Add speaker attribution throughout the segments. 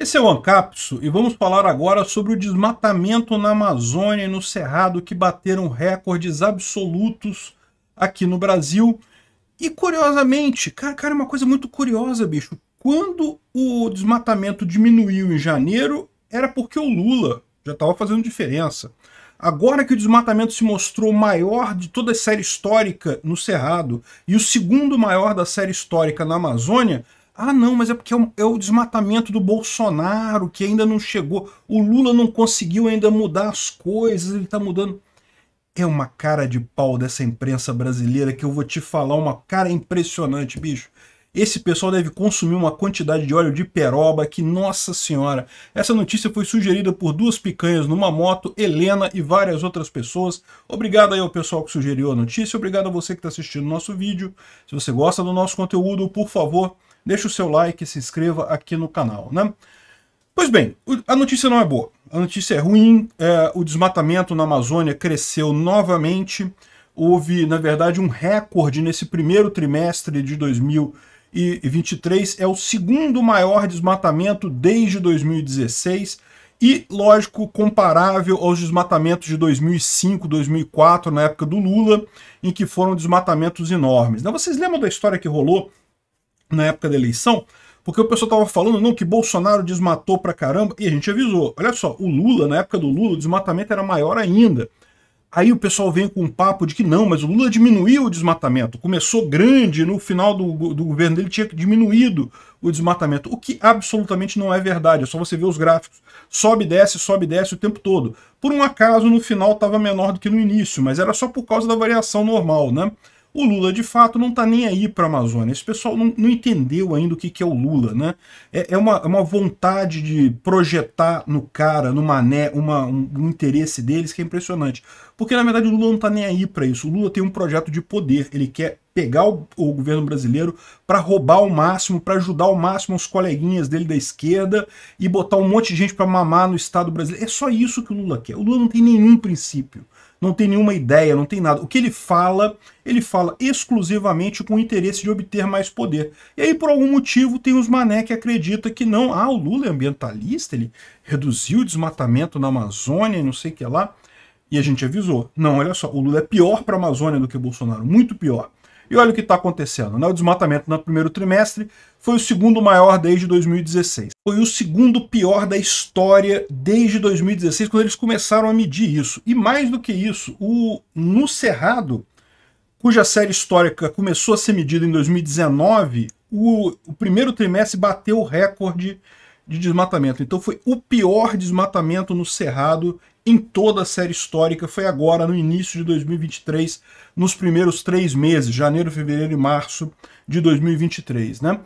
Speaker 1: Esse é o Ancapso e vamos falar agora sobre o desmatamento na Amazônia e no Cerrado que bateram recordes absolutos aqui no Brasil. E curiosamente, cara, cara, é uma coisa muito curiosa, bicho. Quando o desmatamento diminuiu em janeiro, era porque o Lula já estava fazendo diferença. Agora que o desmatamento se mostrou maior de toda a série histórica no Cerrado e o segundo maior da série histórica na Amazônia, ah, não, mas é porque é, é o desmatamento do Bolsonaro que ainda não chegou. O Lula não conseguiu ainda mudar as coisas, ele está mudando. É uma cara de pau dessa imprensa brasileira que eu vou te falar, uma cara impressionante, bicho. Esse pessoal deve consumir uma quantidade de óleo de peroba que, nossa senhora. Essa notícia foi sugerida por duas picanhas numa moto, Helena e várias outras pessoas. Obrigado aí ao pessoal que sugeriu a notícia, obrigado a você que está assistindo o nosso vídeo. Se você gosta do nosso conteúdo, por favor, deixe o seu like e se inscreva aqui no canal, né? Pois bem, a notícia não é boa. A notícia é ruim, é, o desmatamento na Amazônia cresceu novamente. Houve, na verdade, um recorde nesse primeiro trimestre de 2023. É o segundo maior desmatamento desde 2016 e, lógico, comparável aos desmatamentos de 2005, 2004, na época do Lula, em que foram desmatamentos enormes. Então, vocês lembram da história que rolou na época da eleição, porque o pessoal estava falando não que Bolsonaro desmatou pra caramba, e a gente avisou. Olha só, o Lula, na época do Lula, o desmatamento era maior ainda. Aí o pessoal vem com um papo de que não, mas o Lula diminuiu o desmatamento. Começou grande, no final do, do governo dele tinha diminuído o desmatamento, o que absolutamente não é verdade, é só você ver os gráficos. Sobe, desce, sobe, desce o tempo todo. Por um acaso, no final estava menor do que no início, mas era só por causa da variação normal, né? O Lula, de fato, não está nem aí para a Amazônia. Esse pessoal não, não entendeu ainda o que, que é o Lula. Né? É, é uma, é uma vontade de projetar no cara, no mané, uma, um, um interesse deles que é impressionante. Porque, na verdade, o Lula não está nem aí para isso. O Lula tem um projeto de poder. Ele quer pegar o, o, governo brasileiro para roubar o máximo, para ajudar o máximo os coleguinhas dele da esquerda e botar um monte de gente para mamar no Estado brasileiro. É só isso que o Lula quer. O Lula não tem nenhum princípio não tem nenhuma ideia, não tem nada. O que ele fala, ele fala exclusivamente com o interesse de obter mais poder. E aí, por algum motivo, tem os mané que acreditam que não. Ah, o Lula é ambientalista, ele reduziu o desmatamento na Amazônia, não sei o que lá. E a gente avisou. Não, olha só, o Lula é pior para a Amazônia do que o Bolsonaro, muito pior. E olha o que está acontecendo. Né? O desmatamento no primeiro trimestre foi o segundo maior desde 2016. Foi o segundo pior da história desde 2016, quando eles começaram a medir isso. E mais do que isso, o no Cerrado, cuja série histórica começou a ser medida em 2019, o, o primeiro trimestre bateu o recorde de desmatamento. Então foi o pior desmatamento no Cerrado em toda a série histórica. Foi agora, no início de 2023, nos primeiros três meses, janeiro, fevereiro e março de 2023. Né?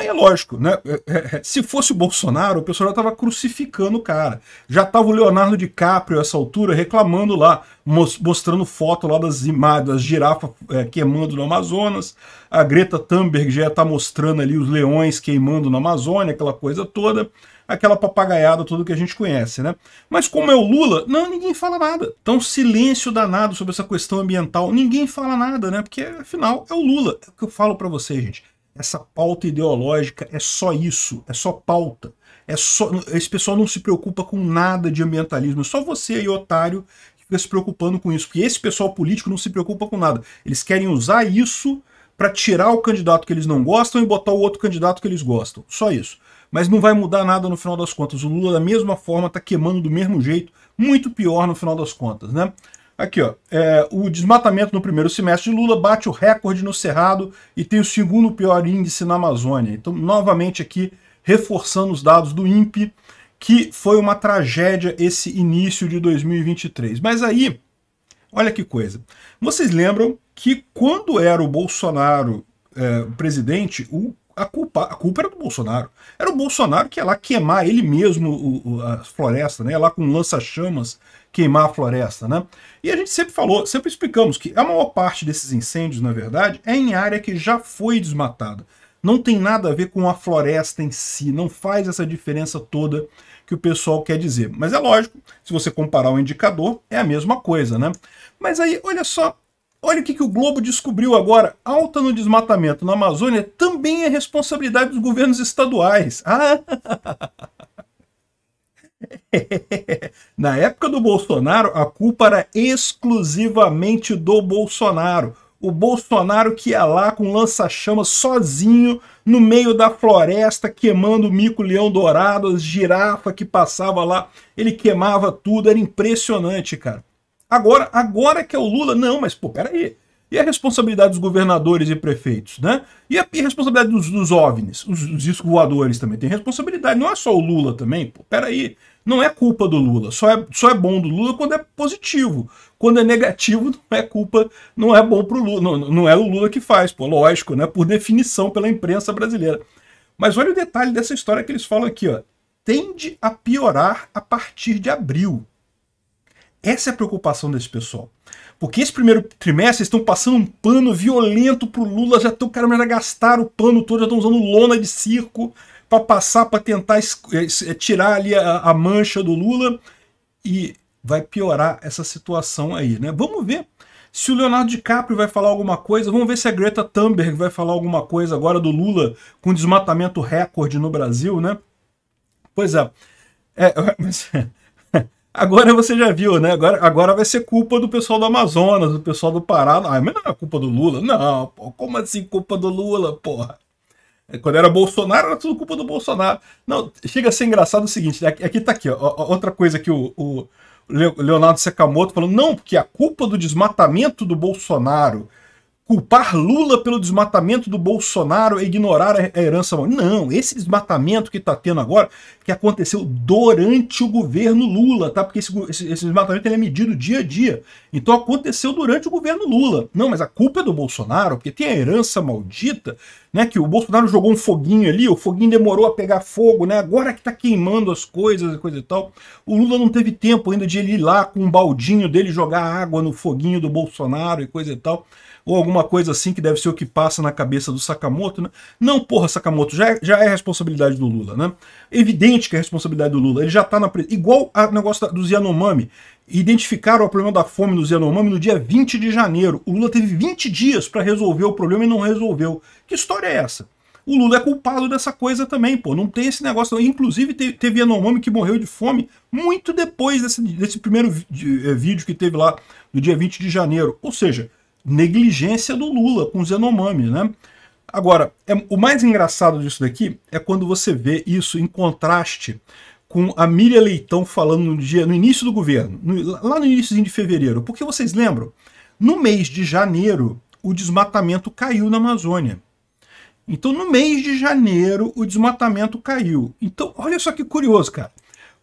Speaker 1: Aí é lógico, né? É, é, é. Se fosse o Bolsonaro, o pessoal já tava crucificando o cara. Já tava o Leonardo DiCaprio, a essa altura, reclamando lá, mostrando foto lá das imagens, das girafas é, queimando no Amazonas. A Greta Thunberg já tá mostrando ali os leões queimando na Amazônia, aquela coisa toda. Aquela papagaiada toda que a gente conhece, né? Mas como é o Lula, não, ninguém fala nada. Então silêncio danado sobre essa questão ambiental. Ninguém fala nada, né? Porque, afinal, é o Lula. É o que eu falo para vocês, gente essa pauta ideológica é só isso, é só pauta. É só, esse pessoal não se preocupa com nada de ambientalismo. Só você aí, otário, que fica se preocupando com isso. Porque esse pessoal político não se preocupa com nada. Eles querem usar isso para tirar o candidato que eles não gostam e botar o outro candidato que eles gostam. Só isso. Mas não vai mudar nada no final das contas. O Lula, da mesma forma, está queimando do mesmo jeito. Muito pior no final das contas, né? Aqui, ó. É, o desmatamento no primeiro semestre de Lula bate o recorde no Cerrado e tem o segundo pior índice na Amazônia. Então, novamente aqui, reforçando os dados do INPE, que foi uma tragédia esse início de 2023. Mas aí, olha que coisa. Vocês lembram que quando era o Bolsonaro é, presidente, o a culpa, a culpa era do Bolsonaro. Era o Bolsonaro que ia lá queimar ele mesmo o, o, a floresta, né? Ia lá com lança-chamas queimar a floresta, né? E a gente sempre falou, sempre explicamos que a maior parte desses incêndios, na verdade, é em área que já foi desmatada. Não tem nada a ver com a floresta em si, não faz essa diferença toda que o pessoal quer dizer. Mas é lógico, se você comparar o indicador, é a mesma coisa, né? Mas aí, olha só Olha o que, que o Globo descobriu agora. Alta no desmatamento na Amazônia também é responsabilidade dos governos estaduais. Ah. na época do Bolsonaro, a culpa era exclusivamente do Bolsonaro. O Bolsonaro que ia lá com lança chamas sozinho no meio da floresta, queimando o mico-leão dourado, as girafas que passava lá, ele queimava tudo, era impressionante, cara. Agora, agora que é o Lula, não, mas pô, peraí. E a responsabilidade dos governadores e prefeitos, né? E a, e a responsabilidade dos, dos OVNIs, os, os discos voadores também tem responsabilidade. Não é só o Lula também, pô, peraí. Não é culpa do Lula. Só é, só é bom do Lula quando é positivo. Quando é negativo, não é culpa, não é bom pro Lula. Não, não é o Lula que faz, pô, lógico, né? Por definição pela imprensa brasileira. Mas olha o detalhe dessa história que eles falam aqui, ó. Tende a piorar a partir de abril. Essa é a preocupação desse pessoal. Porque esse primeiro trimestre estão passando um pano violento pro Lula, já estão, cara, já gastaram o pano todo, já estão usando lona de circo para passar, para tentar eh, eh, tirar ali a, a, mancha do Lula e vai piorar essa situação aí, né? Vamos ver se o Leonardo DiCaprio vai falar alguma coisa, vamos ver se a Greta Thunberg vai falar alguma coisa agora do Lula com desmatamento recorde no Brasil, né? Pois é. é mas, Agora você já viu, né? Agora, agora vai ser culpa do pessoal do Amazonas, do pessoal do Pará. Ah, mas não é culpa do Lula. Não, pô, como assim culpa do Lula, porra? É, quando era Bolsonaro, era tudo culpa do Bolsonaro. Não, chega a ser engraçado o seguinte, né? aqui, aqui tá aqui, ó, outra coisa que o, o Leonardo Sakamoto falou, não, porque a culpa do desmatamento do Bolsonaro culpar Lula pelo desmatamento do Bolsonaro e ignorar a herança. Não, esse desmatamento que está tendo agora, que aconteceu durante o governo Lula, tá? Porque esse, esse, esse desmatamento é medido dia a dia. Então aconteceu durante o governo Lula. Não, mas a culpa é do Bolsonaro, porque tem a herança maldita, né? Que o Bolsonaro jogou um foguinho ali, o foguinho demorou a pegar fogo, né? Agora que tá queimando as coisas e coisa e tal. O Lula não teve tempo ainda de ele ir lá com um baldinho dele jogar água no foguinho do Bolsonaro e coisa e tal ou alguma coisa assim que deve ser o que passa na cabeça do Sakamoto, né? Não, porra, Sakamoto, já é, já é responsabilidade do Lula, né? Evidente que é responsabilidade do Lula, ele já tá na... Igual o negócio dos Yanomami, identificaram o problema da fome nos Yanomami no dia 20 de janeiro. O Lula teve 20 dias para resolver o problema e não resolveu. Que história é essa? O Lula é culpado dessa coisa também, pô. Não tem esse negócio. Inclusive, teve Yanomami que morreu de fome muito depois desse, desse primeiro eh, vídeo que teve lá no dia 20 de janeiro. Ou seja, negligência do Lula com os Yanomami, né? Agora, é, o mais engraçado disso daqui é quando você vê isso em contraste com a Miriam Leitão falando no, dia, no início do governo, no, lá no início de fevereiro. Porque vocês lembram? No mês de janeiro, o desmatamento caiu na Amazônia. Então, no mês de janeiro, o desmatamento caiu. Então, olha só que curioso, cara.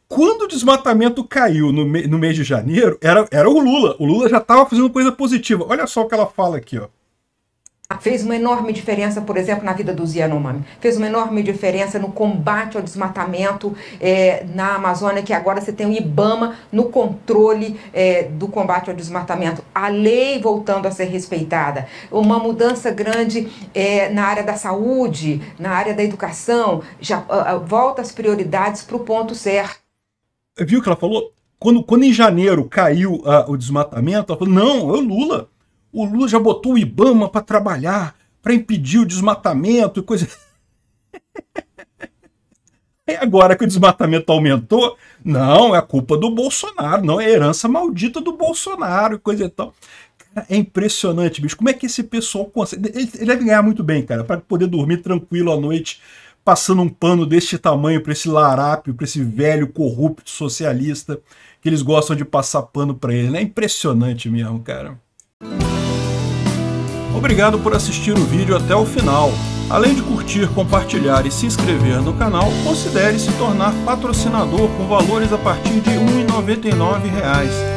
Speaker 1: Quando o desmatamento caiu no, me, no mês de janeiro, era, era o Lula. O Lula já estava fazendo coisa positiva. Olha só o que ela fala aqui, ó fez uma enorme diferença, por exemplo, na vida dos Yanomami, fez uma enorme diferença no combate ao desmatamento é, na Amazônia, que agora você tem o IBAMA no controle é, do combate ao desmatamento, a lei voltando a ser respeitada, uma mudança grande é, na área da saúde, na área da educação, já a, ah, a, ah, volta as prioridades para o ponto certo viu que ela falou? Quando, quando em janeiro caiu ah, o desmatamento, ela falou: não, é o Lula. O Lula já botou o Ibama para trabalhar, para impedir o desmatamento e coisa. E agora que o desmatamento aumentou, não, é a culpa do Bolsonaro, não, é a herança maldita do Bolsonaro e coisa e tal. É impressionante, bicho. Como é que esse pessoal consegue. Ele deve ganhar muito bem, cara, para poder dormir tranquilo à noite passando um pano deste tamanho para esse larápio, para esse velho corrupto socialista que eles gostam de passar pano para ele. Né? É impressionante mesmo, cara. Obrigado por assistir o vídeo até o final. Além de curtir, compartilhar e se inscrever no canal, considere se tornar patrocinador com valores a partir de R$ 1,99